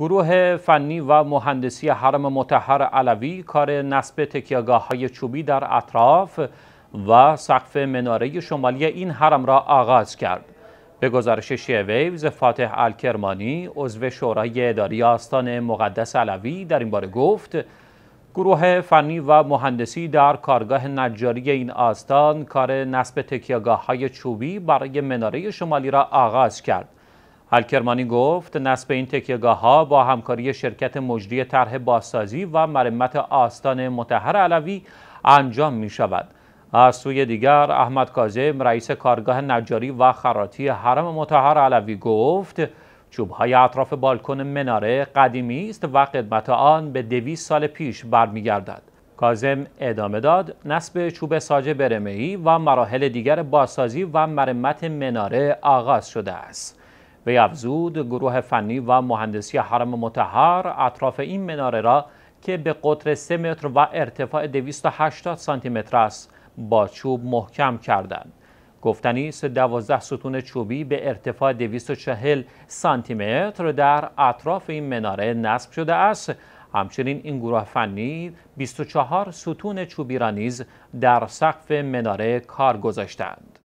گروه فنی و مهندسی حرم متحر علوی کار نصب تکیهگاه های چوبی در اطراف و سقف مناره شمالی این حرم را آغاز کرد. به گزارش شی فاتح الکرمانی عضو شورای اداری آستان مقدس علوی در این باره گفت گروه فنی و مهندسی در کارگاه نجاری این آستان کار نصب تکیهگاه های چوبی برای مناره شمالی را آغاز کرد. الکرمانی گفت نصب این تکیگاه ها با همکاری شرکت مجری طرح بازسازی و مرمت آستان متحر علوی انجام می شود. از سوی دیگر احمد کازم رئیس کارگاه نجاری و خراتی حرم متحر علوی گفت چوب های اطراف بالکن مناره قدیمی است و قدمت آن به دویست سال پیش برمیگردد. کازم ادامه داد نصب چوب ساج برمهی و مراحل دیگر بازسازی و مرمت مناره آغاز شده است. وی افزود گروه فنی و مهندسی حرم متحر اطراف این مناره را که به قطر 3 متر و ارتفاع 280 سانتی متر است با چوب محکم کردند گفتنی است 12 ستون چوبی به ارتفاع 240 سانتی متر در اطراف این مناره نصب شده است همچنین این گروه فنی 24 ستون چوبی را نیز در سقف مناره کار گذاشتند